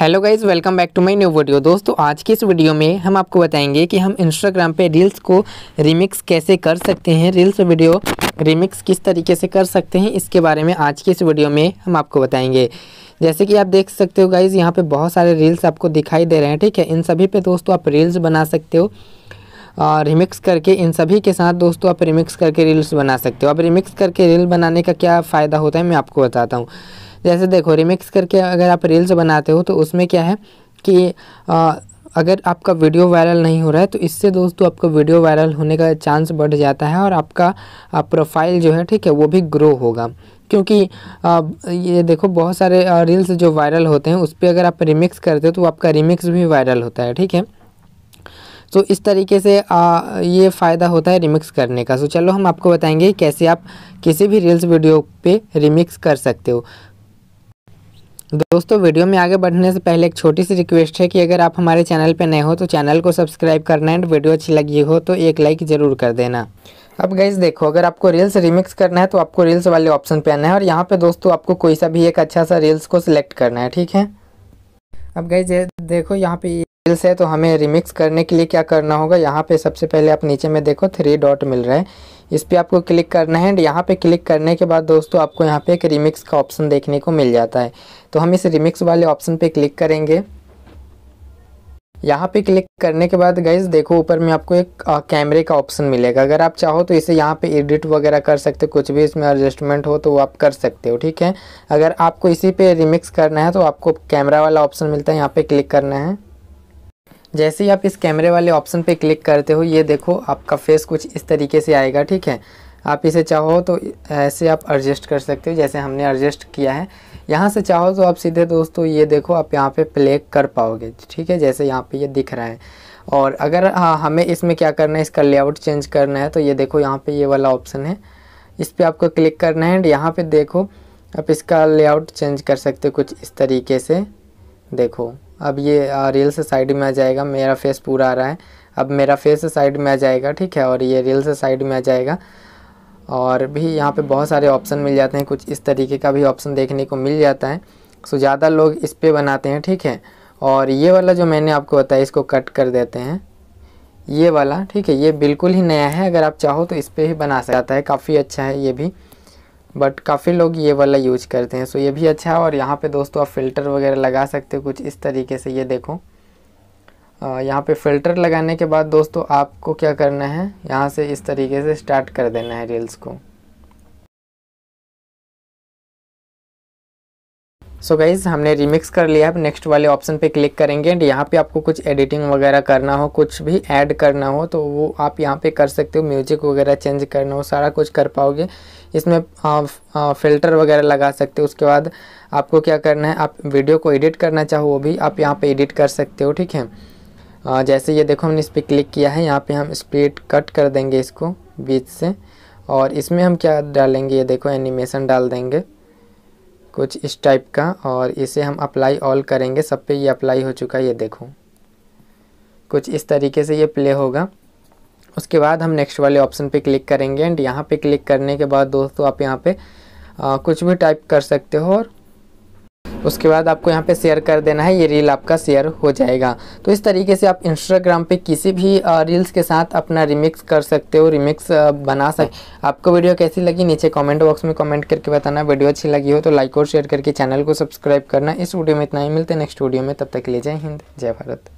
hello guys welcome back to my new video दोस्तों आज की इस वीडियो में हम आपको बताएंगे कि हम इंस्टाग्राम पे रील्स को रिमिक्स कैसे कर सकते हैं रील्स वीडियो रिमिक्स किस तरीके से कर सकते हैं इसके बारे में आज की इस वीडियो में हम आपको बताएंगे जैसे कि आप देख सकते हो गाइज़ यहाँ पर बहुत सारे रील्स आपको दिखाई दे रहे हैं ठीक है इन सभी पर दोस्तों आप रील्स बना सकते हो और रिमिक्स करके इन सभी के साथ दोस्तों आप रिमिक्स करके रील्स बना सकते हो अब रिमिक्स करके रील बनाने का क्या फ़ायदा होता है मैं आपको बताता हूँ जैसे देखो रिमिक्स करके अगर आप रील्स बनाते हो तो उसमें क्या है कि आ, अगर आपका वीडियो वायरल नहीं हो रहा है तो इससे दोस्तों तो आपका वीडियो वायरल होने का चांस बढ़ जाता है और आपका आप प्रोफाइल जो है ठीक है वो भी ग्रो होगा क्योंकि आ, ये देखो बहुत सारे रील्स जो वायरल होते हैं उस पर अगर आप रिमिक्स करते हो तो आपका रिमिक्स भी वायरल होता है ठीक है तो इस तरीके से आ, ये फ़ायदा होता है रिमिक्स करने का सो तो चलो हम आपको बताएंगे कैसे आप किसी भी रील्स वीडियो पे रिमिक्स कर सकते हो दोस्तों वीडियो में आगे बढ़ने से पहले एक छोटी सी रिक्वेस्ट है कि अगर आप हमारे चैनल पर नए हो तो चैनल को सब्सक्राइब करना एंड वीडियो अच्छी लगी हो तो एक लाइक ज़रूर कर देना अब गई देखो अगर आपको रील्स रिमिक्स करना है तो आपको रील्स वाले ऑप्शन पे आना है और यहाँ पे दोस्तों आपको कोई सा भी एक अच्छा सा रील्स को सिलेक्ट करना है ठीक है अब गई देखो यहाँ पे रिल्स है तो हमें रिमिक्स करने के लिए क्या करना होगा यहाँ पे सबसे पहले आप नीचे में देखो थ्री डॉट मिल रहा है इस पर आपको क्लिक करना है एंड यहाँ पे क्लिक करने के बाद दोस्तों आपको यहाँ पे एक रिमिक्स का ऑप्शन देखने को मिल जाता है तो हम इस रिमिक्स वाले ऑप्शन पे क्लिक करेंगे यहाँ पे क्लिक करने के बाद गैस देखो ऊपर में आपको एक कैमरे का ऑप्शन मिलेगा अगर आप चाहो तो इसे यहाँ पे एडिट वगैरह कर सकते हो कुछ भी इसमें एडजस्टमेंट हो तो वो आप कर सकते हो ठीक है अगर आपको इसी पे रिमिक्स करना है तो आपको कैमरा वाला ऑप्शन मिलता है यहाँ पे क्लिक करना है जैसे ही आप इस कैमरे वाले ऑप्शन पे क्लिक करते हो ये देखो आपका फेस कुछ इस तरीके से आएगा ठीक है आप इसे चाहो तो ऐसे आप एडजस्ट कर सकते हो जैसे हमने एडजस्ट किया है यहाँ से चाहो तो आप सीधे दोस्तों ये देखो आप यहाँ पे प्ले कर पाओगे ठीक है जैसे यहाँ पे ये दिख रहा है और अगर हाँ हमें इसमें क्या करना है इसका लेआउट चेंज करना है तो ये देखो यहाँ पे ये वाला ऑप्शन है इस पर आपको क्लिक करना है एंड यहाँ पर देखो आप इसका लेआउट चेंज कर सकते हो कुछ इस तरीके से देखो अब ये रील से साइड में आ जाएगा मेरा फेस पूरा आ रहा है अब मेरा फेस साइड में आ जाएगा ठीक है और ये रील से साइड में आ जाएगा और भी यहाँ पे बहुत सारे ऑप्शन मिल जाते हैं कुछ इस तरीके का भी ऑप्शन देखने को मिल जाता है सो ज़्यादा लोग इस पर बनाते हैं ठीक है और ये वाला जो मैंने आपको बताया इसको कट कर देते हैं ये वाला ठीक है ये बिल्कुल ही नया है अगर आप चाहो तो इस पर ही बना सकता है काफ़ी अच्छा है ये भी बट काफ़ी लोग ये वाला यूज करते हैं सो ये भी अच्छा है और यहाँ पे दोस्तों आप फ़िल्टर वगैरह लगा सकते हो कुछ इस तरीके से ये देखो यहाँ पे फ़िल्टर लगाने के बाद दोस्तों आपको क्या करना है यहाँ से इस तरीके से स्टार्ट कर देना है रील्स को सो so गाइज़ हमने रिमिक्स कर लिया है नेक्स्ट वाले ऑप्शन पे क्लिक करेंगे एंड यहाँ पे आपको कुछ एडिटिंग वगैरह करना हो कुछ भी ऐड करना हो तो वो आप यहाँ पे कर सकते हो म्यूजिक वगैरह चेंज करना हो सारा कुछ कर पाओगे इसमें आ, आ, फिल्टर वगैरह लगा सकते हो उसके बाद आपको क्या करना है आप वीडियो को एडिट करना चाहो वो भी आप यहाँ पर एडिट कर सकते हो ठीक है आ, जैसे ये देखो हमने इस पर क्लिक किया है यहाँ पर हम स्पीड कट कर देंगे इसको बीच से और इसमें हम क्या डालेंगे ये देखो एनिमेशन डाल देंगे कुछ इस टाइप का और इसे हम अप्लाई ऑल करेंगे सब पे ये अप्लाई हो चुका है ये देखो कुछ इस तरीके से ये प्ले होगा उसके बाद हम नेक्स्ट वाले ऑप्शन पे क्लिक करेंगे एंड यहाँ पे क्लिक करने के बाद दोस्तों आप यहाँ पे आ, कुछ भी टाइप कर सकते हो और उसके बाद आपको यहाँ पे शेयर कर देना है ये रील आपका शेयर हो जाएगा तो इस तरीके से आप इंस्टाग्राम पे किसी भी रील्स के साथ अपना रिमिक्स कर सकते हो रिमिक्स बना सकते आपको वीडियो कैसी लगी नीचे कमेंट बॉक्स में कमेंट करके बताना वीडियो अच्छी लगी हो तो लाइक और शेयर करके चैनल को सब्सक्राइब करना इस वीडियो में इतना ही मिलते हैं नेक्स्ट वीडियो में तब तक ले जय हिंद जय भारत